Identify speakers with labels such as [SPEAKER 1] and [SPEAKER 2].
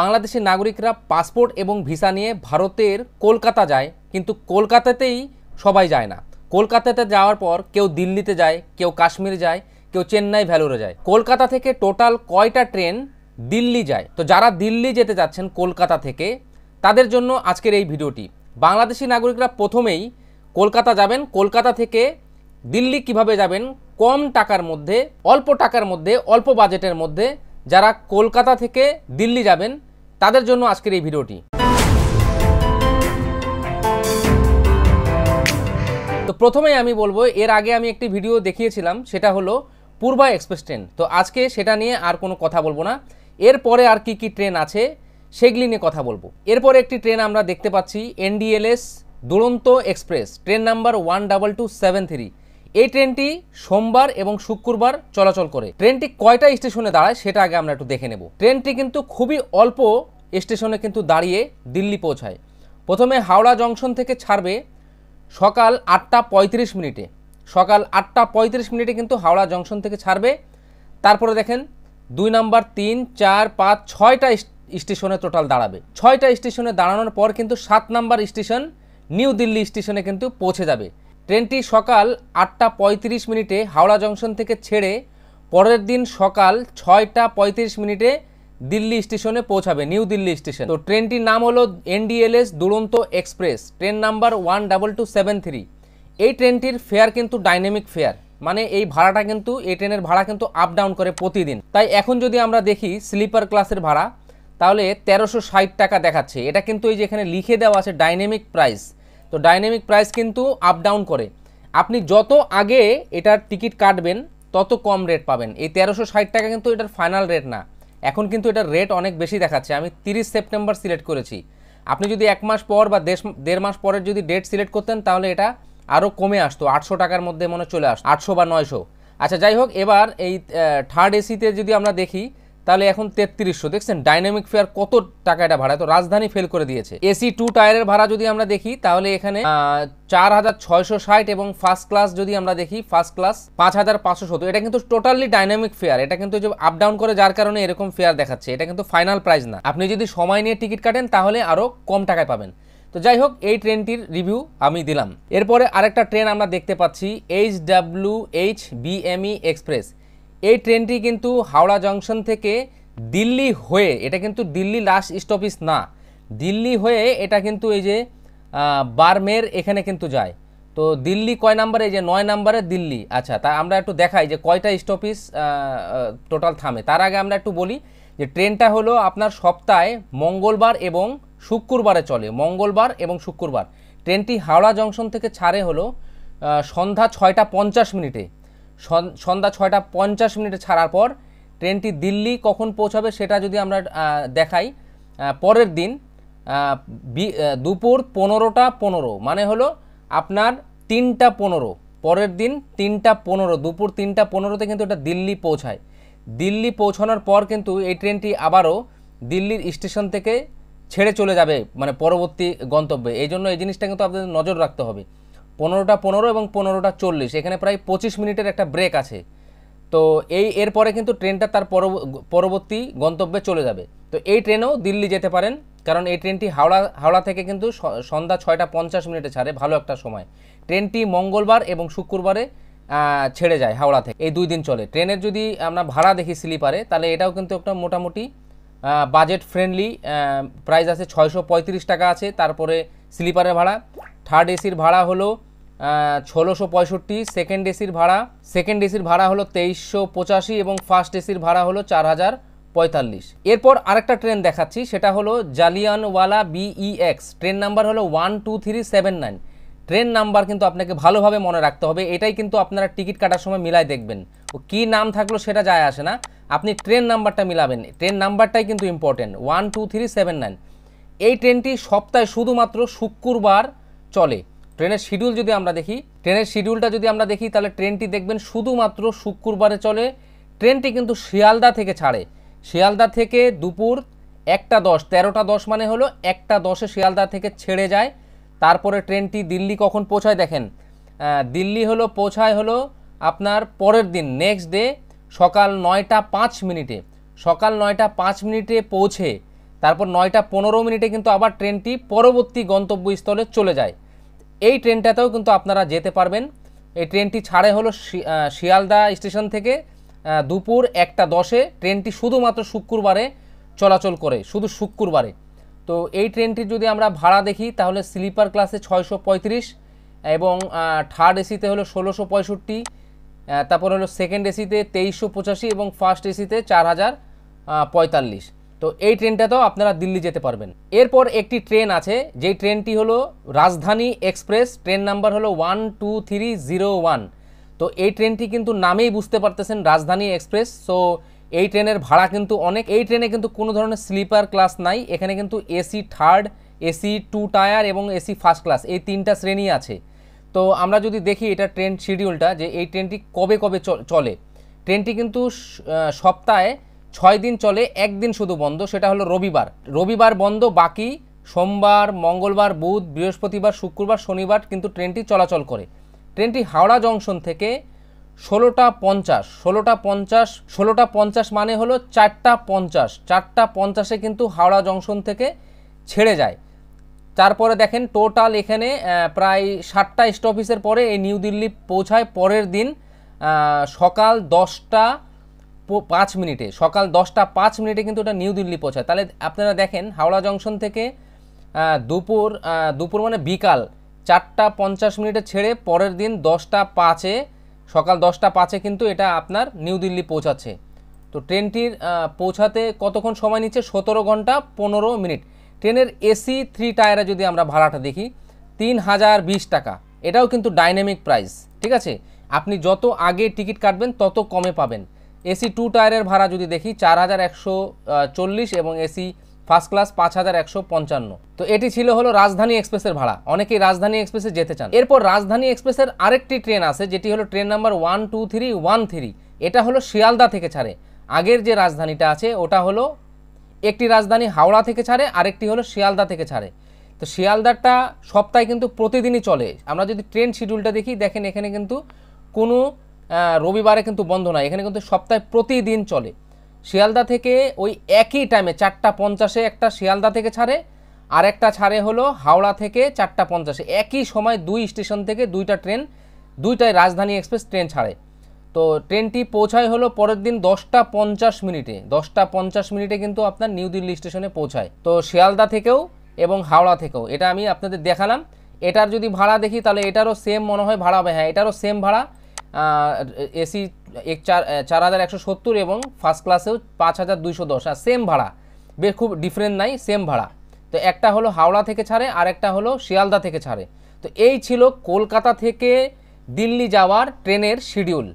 [SPEAKER 1] বাংলাদেশি নাগরিকরা পাসপোর্ট এবং ভিসা নিয়ে ভারতের কলকাতা যায় কিন্তু কলকাতাতেই সবাই যায় না কলকাতাতে যাওয়ার পর কেউ দিল্লিতে যায় কেউ কাশ্মীর যায় কেউ চেন্নাই ভ্যালোরে যায় কলকাতা থেকে টোটাল কয়টা ট্রেন দিল্লি যায় তো যারা দিল্লি যেতে যাচ্ছেন কলকাতা থেকে তাদের জন্য আজকের এই ভিডিওটি বাংলাদেশি নাগরিকরা প্রথমেই কলকাতা যাবেন কলকাতা থেকে দিল্লি কিভাবে যাবেন কম টাকার মধ্যে অল্প টাকার মধ্যে অল্প বাজেটের মধ্যে যারা কলকাতা থেকে দিল্লি যাবেন তাদের জন্য আজকের এই ভিডিওটি তো প্রথমেই আমি বলবো এর আগে আমি একটি ভিডিও দেখিয়েছিলাম সেটা হলো পূর্বা এক্সপ্রেস ট্রেন তো আজকে সেটা নিয়ে আর কোনো কথা বলবো না এরপরে আর কি কি ট্রেন আছে সেগুলি নিয়ে কথা বলবো এরপরে একটি ট্রেন আমরা দেখতে পাচ্ছি NDLS Duronto express train number one double two seven three এই ট্রেনটি সোমবার এবং শুক্রবার চলাচল করে ট্রেনটি কয়টা স্টেশনে দাঁড়ায় সেটা আগে আমরা একটু দেখে নেব ট্রেনটি কিন্তু খুবই অল্প স্টেশনে কিন্তু দাঁড়িয়ে দিল্লি পৌঁছায় প্রথমে হাওড়া জংশন থেকে ছাড়বে সকাল আটটা পঁয়ত্রিশ মিনিটে সকাল আটটা পঁয়ত্রিশ মিনিটে কিন্তু হাওড়া জংশন থেকে ছাড়বে তারপরে দেখেন দুই নাম্বার তিন চার পাঁচ ছয়টা স্টেশনে টোটাল দাঁড়াবে ছয়টা স্টেশনে দাঁড়ানোর পর কিন্তু সাত নাম্বার স্টেশন নিউ দিল্লি স্টেশনে কিন্তু পৌঁছে যাবে ট্রেনটি সকাল আটটা পঁয়ত্রিশ মিনিটে হাওড়া জংশন থেকে ছেড়ে পরের দিন সকাল ছয়টা পঁয়ত্রিশ মিনিটে দিল্লি স্টেশনে পৌঁছাবে নিউ দিল্লি স্টেশন তো ট্রেনটির নাম হলো NDLS Duronto express train number one double two seven three এই ট্রেনটির ফেয়ার কিন্তু ডাইনামিক ফেয়ার মানে এই ভাড়াটা কিন্তু এই ট্রেনের ভাড়া কিন্তু আপ ডাউন করে প্রতিদিন তাই এখন যদি আমরা দেখি স্লিপার ক্লাসের ভাড়া তাহলে তেরোশো ষাট টাকা দেখাচ্ছে এটা কিন্তু এই যে এখানে লিখে দেওয়া আছে ডাইনামিক প্রাইস তো ডাইনামিক প্রাইস কিন্তু আপ ডাউন করে আপনি যত আগে এটার টিকিট কাটবেন তত কম রেট পাবেন এই তেরোশো ষাট টাকা কিন্তু এটার ফাইনাল রেট না এখন কিন্তু এটার রেট অনেক বেশি দেখাচ্ছে আমি তিরিশ সেপ্টেম্বর সিলেক্ট করেছি আপনি যদি এক মাস পর বা দেড় মাস পরের যদি ডেট সিলেক্ট করতেন তাহলে এটা আরও কমে আসতো আটশো টাকার মধ্যে মনে চলে আসতো আটশো বা নয়শো আচ্ছা যাই হোক এবার এই থার্ড এসিতে যদি আমরা দেখি তাহলে এখন তেত্রিশশো দেখছেন ডাইনামিক ফেয়ার কত টাকা এটা ভাড়া তো রাজধানী ফেল করে দিয়েছে এসি টু টায়ারের ভাড়া যদি আমরা দেখি তাহলে এখানে চার হাজার ছয়শো ষাট এবং ফার্স্ট ক্লাস যদি আমরা দেখি ফার্স্ট ক্লাস পাঁচ হাজার পাঁচশো সত্তর এটা কিন্তু টোটালি ডাইনামিক ফেয়ার এটা কিন্তু যে আপ ডাউন করে যার কারণে এরকম ফেয়ার দেখাচ্ছে এটা কিন্তু ফাইনাল প্রাইস না আপনি যদি সময় নিয়ে টিকিট কাটেন তাহলে আরও কম টাকায় পাবেন তো যাই হোক এই ট্রেনটির রিভিউ আমি দিলাম এরপরে আরেকটা ট্রেন আমরা দেখতে পাচ্ছি H W H BME express এই ট্রেনটি কিন্তু হাওড়া জংশন থেকে দিল্লি হয়ে এটা কিন্তু দিল্লি লাস্ট স্টপিস না দিল্লি হয়ে এটা কিন্তু এই যে বারমের এখানে কিন্তু যায় তো দিল্লি কয় নাম্বারে এই যে নয় নাম্বারে দিল্লি আচ্ছা তা আমরা একটু দেখাই যে কয়টা স্টপিস টোটাল থামে তার আগে আমরা একটু বলি যে ট্রেনটা হলো আপনার সপ্তাহে মঙ্গলবার এবং শুক্রবারে চলে মঙ্গলবার এবং শুক্রবার ট্রেনটি হাওড়া জংশন থেকে ছাড়ে হলো সন্ধ্যা ছয়টা পঞ্চাশ মিনিটে সন্ধ্যা ছয়টা পঞ্চাশ মিনিটে ছাড়ার পর ট্রেনটি দিল্লি কখন পৌঁছাবে সেটা যদি আমরা দেখাই পরের দিন দুপুর পনেরোটা পনেরো মানে হলো আপনার তিনটা পনেরো পরের দিন তিনটা পনেরো দুপুর তিনটা পনেরোতে কিন্তু এটা দিল্লি পৌঁছায় দিল্লি পৌঁছানোর পর কিন্তু এই ট্রেনটি আবারও দিল্লির স্টেশন থেকে ছেড়ে চলে যাবে মানে পরবর্তী গন্তব্যে এই জন্য এই জিনিসটা কিন্তু আপনাদের নজর রাখতে হবে পনেরোটা পনেরো এবং পনেরোটা চল্লিশ এখানে প্রায় পঁচিশ মিনিটের একটা ব্রেক আছে তো এই এরপরে কিন্তু ট্রেনটা তার পরবর্তী গন্তব্যে চলে যাবে তো এই ট্রেনও দিল্লি যেতে পারেন কারণ এই ট্রেনটি হাওড়া হাওড়া থেকে কিন্তু সন্ধ্যা ছয়টা পঞ্চাশ মিনিটে ছাড়ে ভালো একটা সময় ট্রেনটি মঙ্গলবার এবং শুক্রবারে ছেড়ে যায় হাওড়া থেকে এই দুই দিন চলে ট্রেনের যদি আমরা ভাড়া দেখি স্লিপারে তাহলে এটাও কিন্তু একটা মোটামুটি বাজেট ফ্রেন্ডলি প্রাইস আছে ছয়শো টাকা আছে তারপরে স্লিপারের ভাড়া থার্ড এসির ভাড়া হলো ষোলোশো পঁয়ষট্টি সেকেন্ড এসির ভাড়া সেকেন্ড এসির ভাড়া হলো তেইশশো পঁচাশি এবং ফার্স্ট এসির ভাড়া হলো চার হাজার পঁয়তাল্লিশ এরপর আরেকটা ট্রেন দেখাচ্ছি সেটা হলো জালিয়ানওয়ালা এক্স ট্রেন নাম্বার হলো one two three seven nine train number কিন্তু আপনাকে ভালোভাবে মনে রাখতে হবে এটাই কিন্তু আপনারা টিকিট কাটার সময় মিলাই দেখবেন ও কী নাম থাকলো সেটা যায় আসে না আপনি ট্রেন নাম্বারটা মিলাবেন ট্রেন নাম্বারটাই কিন্তু important one two three seven nine এই ট্রেনটি সপ্তাহে শুধুমাত্র শুক্রবার চলে ট্রেনের শিডিউল যদি আমরা দেখি ট্রেনের শিডিউলটা যদি আমরা দেখি তাহলে ট্রেনটি দেখবেন শুধুমাত্র শুক্রবারে চলে ট্রেনটি কিন্তু শিয়ালদা থেকে ছাড়ে শিয়ালদা থেকে দুপুর একটা দশ তেরোটা দশ মানে হলো একটা দশে শিয়ালদা থেকে ছেড়ে যায় তারপরে ট্রেনটি দিল্লি কখন পৌঁছায় দেখেন দিল্লি হলো পৌঁছায় হলো আপনার পরের দিন নেক্সট ডে সকাল নয়টা পাঁচ মিনিটে সকাল নয়টা পাঁচ মিনিটে পৌঁছে তারপর নয়টা পনেরো মিনিটে কিন্তু আবার ট্রেনটি পরবর্তী গন্তব্যস্থলে চলে যায় এই ট্রেনটাতেও কিন্তু আপনারা যেতে পারবেন এই ট্রেনটি ছাড়ে হলো শিয়ালদা স্টেশন থেকে দুপুর একটা দশে ট্রেনটি শুধুমাত্র শুক্রবারে চলাচল করে শুধু শুক্রবারে তো এই ট্রেনটি যদি আমরা ভাড়া দেখি তাহলে স্লিপার ক্লাসে ছয়শো পঁয়ত্রিশ এবং থার্ড এসিতে হলো ষোলোশো পঁয়ষট্টি তারপর হলো সেকেন্ড এসিতে তেইশশো পঁচাশি এবং ফার্স্ট এসিতে চার হাজার পঁয়তাল্লিশ তো এই ট্রেনটাতেও আপনারা দিল্লি যেতে পারবেন এরপর একটি ট্রেন আছে যেই ট্রেনটি হলো রাজধানী এক্সপ্রেস ট্রেন নাম্বার হলো one two three zero one তো এই ট্রেনটি কিন্তু নামেই বুঝতে পারতেছেন রাজধানী এক্সপ্রেস সো এই ট্রেনের ভাড়া কিন্তু অনেক এই ট্রেনে কিন্তু কোনো ধরনের স্লিপার ক্লাস নাই এখানে কিন্তু AC third AC two tier এবং এসি ফার্স্ট ক্লাস এই তিনটা শ্রেণী আছে তো আমরা যদি দেখি এটা ট্রেন শিডিউলটা যে এই ট্রেনটি কবে কবে চলে ট্রেনটি কিন্তু সপ্তাহে ছয় দিন চলে একদিন শুধু বন্ধ সেটা হলো রবিবার রবিবার বন্ধ বাকি সোমবার মঙ্গলবার বুধ বৃহস্পতিবার শুক্রবার শনিবার কিন্তু ট্রেনটি চলাচল করে ট্রেনটি হাওড়া জংশন থেকে ষোলোটা পঞ্চাশ ষোলোটা পঞ্চাশ ষোলোটা পঞ্চাশ মানে হলো চারটা পঞ্চাশ চারটা পঞ্চাশে কিন্তু হাওড়া জংশন থেকে ছেড়ে যায় তারপরে দেখেন টোটাল এখানে প্রায় সাতটা স্টপিসের পরে এই নিউ দিল্লি পৌঁছায় পরের দিন সকাল দশটা পাঁচ মিনিটে সকাল দশটা পাঁচ মিনিটে কিন্তু ওটা নিউ দিল্লি পৌঁছায় তাহলে আপনারা দেখেন হাওড়া জংশন থেকে দুপুর দুপুর মানে বিকাল চারটা পঞ্চাশ মিনিটে ছেড়ে পরের দিন দশটা পাঁচে সকাল দশটা পাঁচে কিন্তু এটা আপনার নিউ দিল্লি পৌঁছাচ্ছে তো ট্রেনটির পৌঁছাতে কতক্ষণ সময় নিচ্ছে সতেরো ঘন্টা পনেরো মিনিট ট্রেনের এসি থ্রি টায়ারে যদি আমরা ভাড়াটা দেখি তিন হাজার বিশ টাকা এটাও কিন্তু ডাইনামিক প্রাইস ঠিক আছে আপনি যত আগে টিকিট কাটবেন তত কমে পাবেন এসি টু টায়ারের ভাড়া যদি দেখি চার হাজার একশো চল্লিশ এবং এসি ফার্স্ট ক্লাস পাঁচ হাজার একশো পঞ্চান্ন তো এটি ছিল হলো রাজধানী এক্সপ্রেসের ভাড়া অনেকেই রাজধানী এক্সপ্রেসে যেতে চান এরপর রাজধানী এক্সপ্রেসের আরেকটি ট্রেন আছে যেটি হলো train number one two three one three এটা হলো শিয়ালদা থেকে ছাড়ে আগের যে রাজধানীটা আছে ওটা হলো একটি রাজধানী হাওড়া থেকে ছাড়ে আরেকটি হলো শিয়ালদা থেকে ছাড়ে তো শিয়ালদারটা সপ্তাহে কিন্তু প্রতিদিনই চলে আমরা যদি ট্রেন শিডিউলটা দেখি দেখেন এখানে কিন্তু কোনো রবিবারে কিন্তু বন্ধ নয় এখানে কিন্তু সপ্তাহে প্রতিদিন চলে শিয়ালদা থেকে ওই একই টাইমে চারটা পঞ্চাশে একটা শিয়ালদা থেকে ছাড়ে আর একটা ছাড়ে হলো হাওড়া থেকে চারটা পঞ্চাশে একই সময় দুই স্টেশন থেকে দুইটা ট্রেন দুইটাই রাজধানী এক্সপ্রেস ট্রেন ছাড়ে তো ট্রেনটি পৌঁছায় হলো পরের দিন দশটা পঞ্চাশ মিনিটে দশটা পঞ্চাশ মিনিটে কিন্তু আপনার নিউ দিল্লি স্টেশনে পৌঁছায় তো শিয়ালদা থেকেও এবং হাওড়া থেকেও এটা আমি আপনাদের দেখালাম এটার যদি ভাড়া দেখি তাহলে এটারও সেম মনে হয় ভাড়া হবে হ্যাঁ এটারও সেম ভাড়া এসি এক চার চার হাজার একশো সত্তর এবং ফার্স্ট ক্লাসেও পাঁচ হাজার দুইশো দশ আর সেম ভাড়া বেশ খুব ডিফারেন্ট নাই সেম ভাড়া তো একটা হলো হাওড়া থেকে ছাড়ে আর একটা হলো শিয়ালদা থেকে ছাড়ে তো এই ছিল কলকাতা থেকে দিল্লি যাওয়ার ট্রেনের শিডিউল